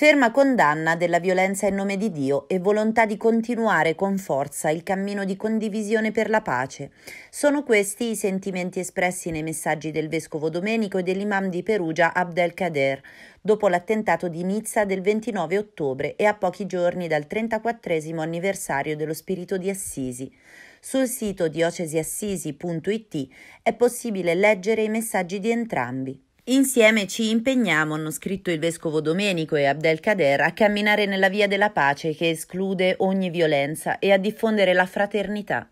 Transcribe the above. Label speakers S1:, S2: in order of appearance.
S1: ferma condanna della violenza in nome di Dio e volontà di continuare con forza il cammino di condivisione per la pace. Sono questi i sentimenti espressi nei messaggi del vescovo Domenico e dell'imam di Perugia Abdelkader dopo l'attentato di Nizza del 29 ottobre e a pochi giorni dal 34 anniversario dello spirito di Assisi. Sul sito diocesiassisi.it è possibile leggere i messaggi di entrambi. Insieme ci impegniamo, hanno scritto il vescovo Domenico e Abdelkader, a camminare nella via della pace che esclude ogni violenza e a diffondere la fraternità.